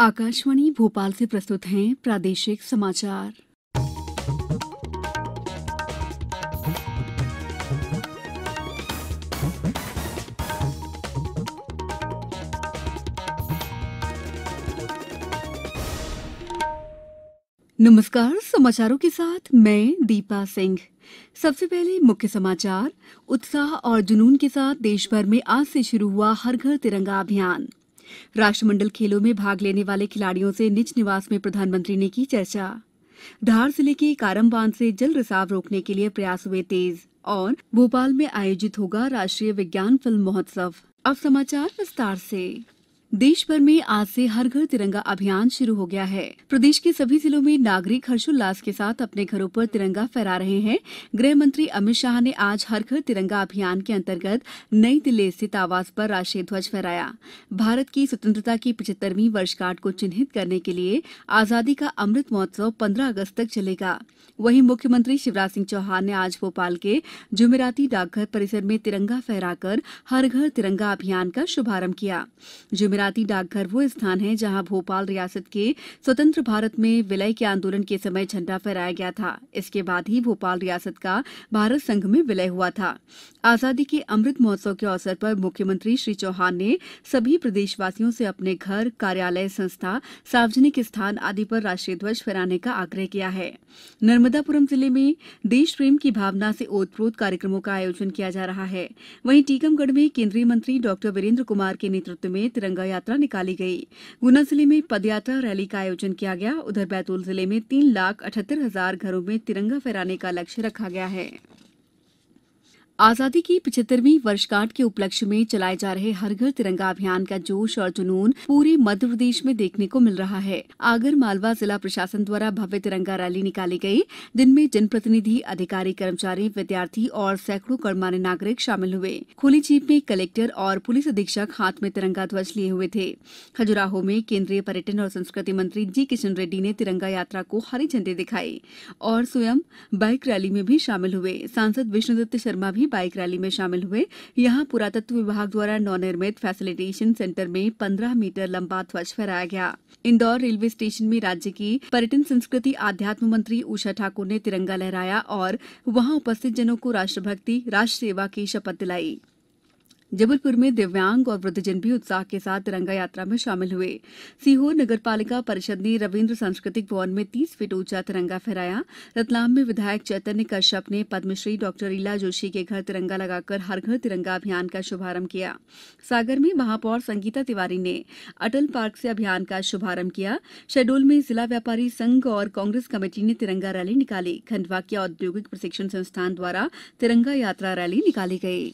आकाशवाणी भोपाल से प्रस्तुत हैं प्रादेशिक समाचार नमस्कार समाचारों के साथ मैं दीपा सिंह सबसे पहले मुख्य समाचार उत्साह और जुनून के साथ देश भर में आज से शुरू हुआ हर घर तिरंगा अभियान राष्ट्रमंडल खेलों में भाग लेने वाले खिलाड़ियों से निज निवास में प्रधानमंत्री ने की चर्चा धार जिले के कारम बांध से जल रिसाव रोकने के लिए प्रयास हुए तेज और भोपाल में आयोजित होगा राष्ट्रीय विज्ञान फिल्म महोत्सव अब समाचार विस्तार से तिरंगा देशभर में आज से हर घर तिरंगा अभियान शुरू हो गया है प्रदेश के सभी जिलों में नागरिक हर्षोल्लास के साथ अपने घरों पर तिरंगा फहरा रहे हैं गृह मंत्री अमित शाह ने आज हर घर तिरंगा अभियान के अंतर्गत नई दिल्ली स्थित आवास पर राष्ट्रीय ध्वज फहराया भारत की स्वतंत्रता की पिछहत्तरवीं वर्षगांठ को चिन्हित करने के लिए आजादी का अमृत महोत्सव पंद्रह अगस्त तक चलेगा वहीं मुख्यमंत्री शिवराज सिंह चौहान ने आज भोपाल के जुमेराती डाकघर परिसर में तिरंगा फहराकर हर घर तिरंगा अभियान का शुभारंभ किया गुजराती डाकघर वो स्थान है जहां भोपाल रियासत के स्वतंत्र भारत में विलय के आंदोलन के समय झंडा फहराया गया था इसके बाद ही भोपाल रियासत का भारत संघ में विलय हुआ था आजादी के अमृत महोत्सव के अवसर पर मुख्यमंत्री श्री चौहान ने सभी प्रदेशवासियों से अपने घर कार्यालय संस्था सार्वजनिक स्थान आदि पर राष्ट्रीय ध्वज फहराने का आग्रह किया है नर्मदापुरम जिले में देश प्रेम की भावना से ओतप्रोत कार्यक्रमों का आयोजन किया जा रहा है वहीं टीकमगढ़ में केंद्रीय मंत्री डॉ वीरेंद्र कुमार के नेतृत्व में तिरंगा यात्रा निकाली गई गुना जिले में पदयात्रा रैली का आयोजन किया गया उधर बैतूल जिले में तीन लाख अठहत्तर हजार घरों में तिरंगा फहराने का लक्ष्य रखा गया है आजादी की पिछहत्तरवीं वर्षगांठ के उपलक्ष्य में चलाए जा रहे हर घर तिरंगा अभियान का जोश और जुनून पूरे मध्य प्रदेश में देखने को मिल रहा है आगर मालवा जिला प्रशासन द्वारा भव्य तिरंगा रैली निकाली गई जिनमें जनप्रतिनिधि अधिकारी कर्मचारी विद्यार्थी और सैकड़ों गणमान्य नागरिक शामिल हुए खुली जीप में कलेक्टर और पुलिस अधीक्षक हाथ में तिरंगा ध्वज लिए हुए थे खजुराहो में केंद्रीय पर्यटन और संस्कृति मंत्री जी किशन रेड्डी ने तिरंगा यात्रा को हरी झंडी दिखाई और स्वयं बाइक रैली में भी शामिल हुए सांसद विष्णुदत्त शर्मा भी भी बाइक रैली में शामिल हुए यहां पुरातत्व विभाग द्वारा नवनिर्मित फैसिलिटेशन सेंटर में पंद्रह मीटर लंबा ध्वज फहराया गया इंदौर रेलवे स्टेशन में राज्य की पर्यटन संस्कृति आध्यात्म मंत्री उषा ठाकुर ने तिरंगा लहराया और वहां उपस्थित जनों को राष्ट्रभक्ति राष्ट्र सेवा की शपथ दिलाई जबलपुर में दिव्यांग और वृद्धजन भी उत्साह के साथ तिरंगा यात्रा में शामिल हुए सीहोर नगर पालिका परिषद ने रविन्द्र सांस्कृतिक भवन में तीस फीट ऊंचा तिरंगा फहराया रतलाम में विधायक चैतन्य कश्यप ने पद्मश्री डॉ रीला जोशी के घर तिरंगा लगाकर हर घर तिरंगा अभियान का शुभारंभ किया सागर में महापौर संगीता तिवारी ने अटल पार्क से अभियान का शुभारंभ किया शहडोल में जिला व्यापारी संघ और कांग्रेस कमेटी ने तिरंगा रैली निकाली खंडवा के औद्योगिक प्रशिक्षण संस्थान द्वारा तिरंगा यात्रा रैली निकाली गई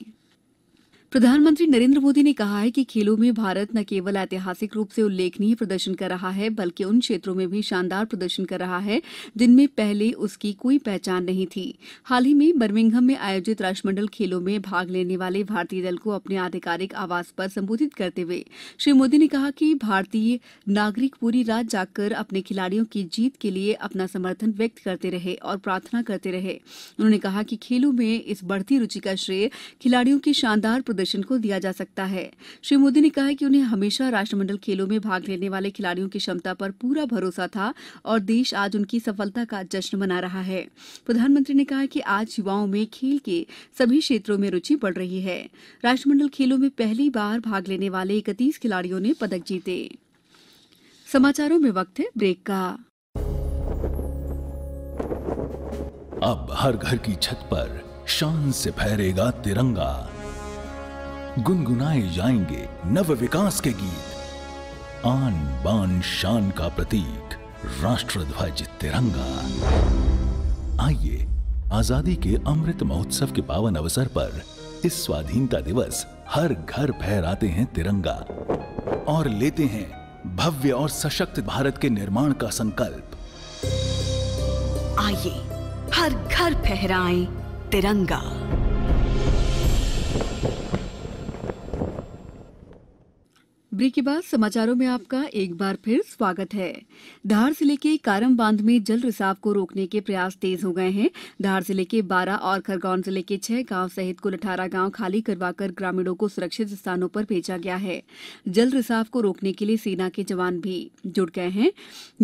प्रधानमंत्री नरेन्द्र मोदी ने कहा है कि खेलों में भारत न केवल ऐतिहासिक रूप से उल्लेखनीय प्रदर्शन कर रहा है बल्कि उन क्षेत्रों में भी शानदार प्रदर्शन कर रहा है जिनमें पहले उसकी कोई पहचान नहीं थी हाल ही में बर्मिंघम में आयोजित राष्ट्रमंडल खेलों में भाग लेने वाले भारतीय दल को अपने आधिकारिक आवास पर संबोधित करते हुए श्री मोदी ने कहा कि भारतीय नागरिक पूरी रात जाकर अपने खिलाड़ियों की जीत के लिए अपना समर्थन व्यक्त करते रहे और प्रार्थना करते रहे उन्होंने कहा कि खेलों में इस बढ़ती रुचि का श्रेय खिलाड़ियों की शानदार प्रदर्शन प्रदर्शन को दिया जा सकता है श्री मोदी ने कहा कि उन्हें हमेशा राष्ट्रमंडल खेलों में भाग लेने वाले खिलाड़ियों की क्षमता पर पूरा भरोसा था और देश आज उनकी सफलता का जश्न मना रहा है प्रधानमंत्री ने कहा कि आज युवाओं में खेल के सभी क्षेत्रों में रुचि बढ़ रही है राष्ट्रमंडल खेलों में पहली बार भाग लेने वाले इकतीस खिलाड़ियों ने पदक जीते समाचारों में वक्त है ब्रेक का अब हर घर की छत पर शान से फहरेगा तिरंगा गुनगुनाए जाएंगे नव विकास के गीत आन बान शान का प्रतीक राष्ट्रध्वज तिरंगा आइए आजादी के अमृत महोत्सव के पावन अवसर पर इस स्वाधीनता दिवस हर घर फहराते हैं तिरंगा और लेते हैं भव्य और सशक्त भारत के निर्माण का संकल्प आइए हर घर फहराएं तिरंगा ब्रेक के बाद समाचारों में आपका एक बार फिर स्वागत है धार जिले के कारम बांध में जल रिसाव को रोकने के प्रयास तेज हो गए हैं धार जिले के 12 और खरगोन जिले के 6 गांव सहित कुल 18 गांव खाली करवाकर ग्रामीणों को सुरक्षित स्थानों पर भेजा गया है जल रिसाव को रोकने के लिए सेना के जवान भी जुट गए हैं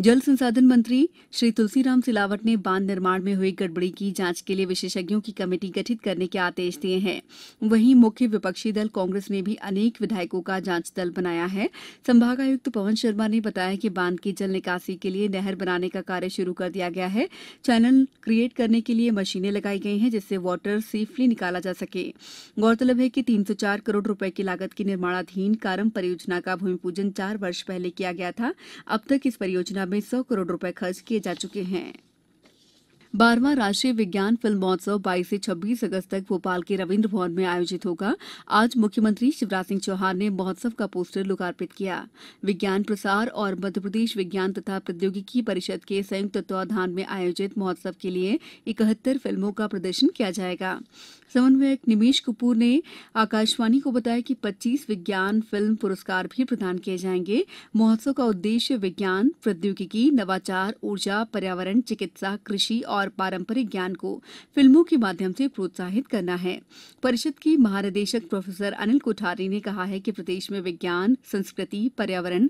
जल संसाधन मंत्री श्री तुलसीराम सिलावट ने बांध निर्माण में हुई गड़बड़ी की जांच के लिए विशेषज्ञों की कमेटी गठित करने के आदेश दिए हैं वहीं मुख्य विपक्षी दल कांग्रेस ने भी अनेक विधायकों का जांच दल बनाया है संभागायुक्त पवन शर्मा ने बताया कि बांध की जल निकासी के लिए नहर बनाने का कार्य शुरू कर दिया गया है चैनल क्रिएट करने के लिए मशीनें लगाई गई हैं जिससे वाटर सेफली निकाला जा सके गौरतलब है कि 304 करोड़ रुपए की लागत की निर्माणाधीन कारम परियोजना का भूमि पूजन चार वर्ष पहले किया गया था अब तक इस परियोजना में सौ करोड़ रुपए खर्च किए जा चुके हैं बारहवां राष्ट्रीय विज्ञान फिल्म महोत्सव बाईस से छब्बीस अगस्त तक भोपाल के रविन्द्र भवन में आयोजित होगा आज मुख्यमंत्री शिवराज सिंह चौहान ने महोत्सव का पोस्टर लोकार्पित किया विज्ञान प्रसार और मध्यप्रदेश विज्ञान तथा प्रौद्योगिकी परिषद के संयुक्त तत्वाधान में आयोजित महोत्सव के लिए इकहत्तर फिल्मों का प्रदर्शन किया जाएगा समन्वयक निमेश कपूर ने आकाशवाणी को बताया कि पच्चीस विज्ञान फिल्म पुरस्कार भी प्रदान किए जाएंगे महोत्सव का उद्देश्य विज्ञान प्रौद्योगिकी नवाचार ऊर्जा पर्यावरण चिकित्सा कृषि और पारंपरिक ज्ञान को फिल्मों के माध्यम से प्रोत्साहित करना है परिषद के महानिदेशक प्रोफेसर अनिल कोठारी ने कहा है कि प्रदेश में विज्ञान संस्कृति पर्यावरण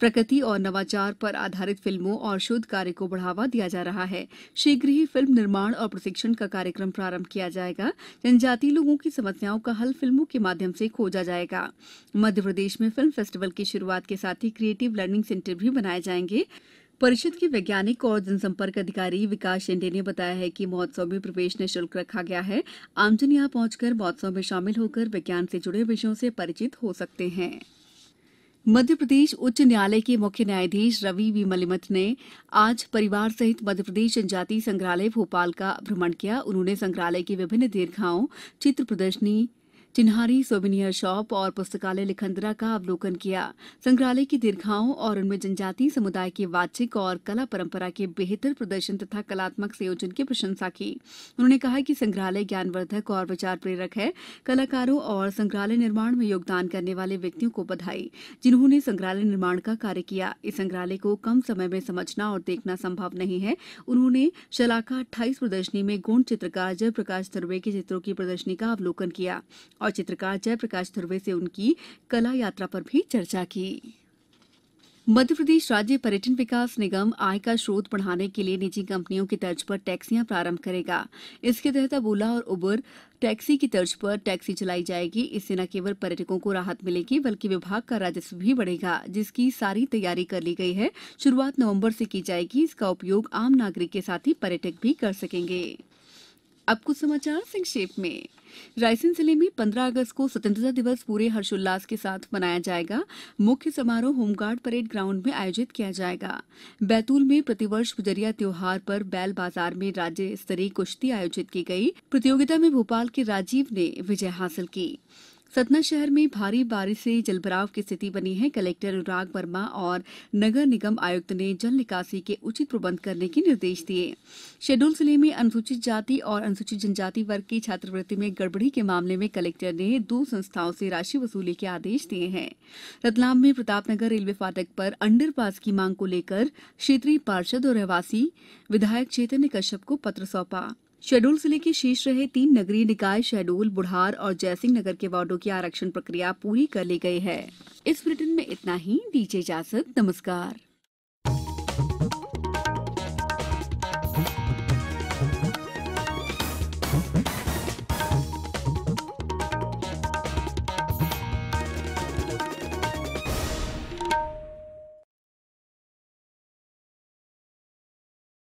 प्रकृति और नवाचार पर आधारित फिल्मों और शोध कार्य को बढ़ावा दिया जा रहा है शीघ्र ही फिल्म निर्माण और प्रशिक्षण का कार्यक्रम प्रारंभ किया जाएगा जनजातीय लोगों की समस्याओं का हल फिल्मों के माध्यम से खोजा जाएगा मध्य प्रदेश में फिल्म फेस्टिवल की शुरुआत के साथ ही क्रिएटिव लर्निंग सेंटर भी बनाए जाएंगे परिषद के वैज्ञानिक और जनसंपर्क अधिकारी विकास शिंडे ने बताया है कि महोत्सव में प्रवेश निःशुल्क रखा गया है आमजन यहां पहुंचकर महोत्सव में शामिल होकर विज्ञान से जुड़े विषयों से परिचित हो सकते हैं न्यायाधीश मध्यप्रदेश उच्च न्यायालय के मुख्य न्यायाधीश रवि वी मलिमथ ने आज परिवार सहित मध्यप्रदेश जनजातीय संग्रहालय भोपाल का भ्रमण किया उन्होंने संग्रहालय की विभिन्न दीर्घाओं चित्र प्रदर्शनी चिन्हारी सोविनियर शॉप और पुस्तकालय लिखंदरा का अवलोकन किया संग्रहालय की दीर्घाओं और उनमें जनजातीय समुदाय के वाचिक और कला परंपरा के बेहतर प्रदर्शन तथा कलात्मक संयोजन की प्रशंसा की उन्होंने कहा कि संग्रहालय ज्ञानवर्धक और विचार प्रेरक है कलाकारों और संग्रहालय निर्माण में योगदान करने वाले व्यक्तियों को बधाई जिन्होंने संग्रहालय निर्माण का कार्य किया इस संग्रहालय को कम समय में समझना और देखना संभव नहीं है उन्होंने शलाका अट्ठाईस प्रदर्शनी में गोण्ड चित्रकार जयप्रकाश धुर्वे के चित्रों की प्रदर्शनी का अवलोकन किया और चित्रकार जयप्रकाश धुर्वे से उनकी कला यात्रा पर भी चर्चा की मध्यप्रदेश राज्य पर्यटन विकास निगम आय का स्रोत बढ़ाने के लिए निजी कंपनियों की तर्ज पर टैक्सियां प्रारंभ करेगा इसके तहत अब ओला और उबर टैक्सी की तर्ज पर टैक्सी चलाई जाएगी इससे न केवल पर्यटकों को राहत मिलेगी बल्कि विभाग का राजस्व भी बढ़ेगा जिसकी सारी तैयारी कर ली गई है शुरुआत नवम्बर से की जाएगी इसका उपयोग आम नागरिक के साथ ही पर्यटक भी कर सकेंगे अब कुछ समाचार संक्षेप में रायसेन जिले में 15 अगस्त को स्वतंत्रता दिवस पूरे हर्षोल्लास के साथ मनाया जाएगा मुख्य समारोह होमगार्ड परेड ग्राउंड में आयोजित किया जाएगा बैतूल में प्रतिवर्ष गुजरिया त्योहार पर बैल बाजार में राज्य स्तरीय कुश्ती आयोजित की गई प्रतियोगिता में भोपाल के राजीव ने विजय हासिल की सतना शहर में भारी बारिश से जलभराव की स्थिति बनी है कलेक्टर अनुराग वर्मा और नगर निगम आयुक्त ने जल निकासी के उचित प्रबंध करने के निर्देश दिए शहडोल जिले में अनुसूचित जाति और अनुसूचित जनजाति वर्ग की छात्रवृत्ति में गड़बड़ी के मामले में कलेक्टर ने दो संस्थाओं से राशि वसूली के आदेश दिए हैं रतलाम में प्रतापनगर रेलवे फाटक पर अंडर की मांग को लेकर क्षेत्रीय पार्षद और रहवासी विधायक चेतन्य कश्यप को पत्र सौंपा शहडोल जिले के शेष रहे तीन नगरीय निकाय शहडोल बुढ़ार और जयसिंह नगर के वार्डो की आरक्षण प्रक्रिया पूरी कर ली गई है इस बुलेटिन में इतना ही दीजिए इजाजत नमस्कार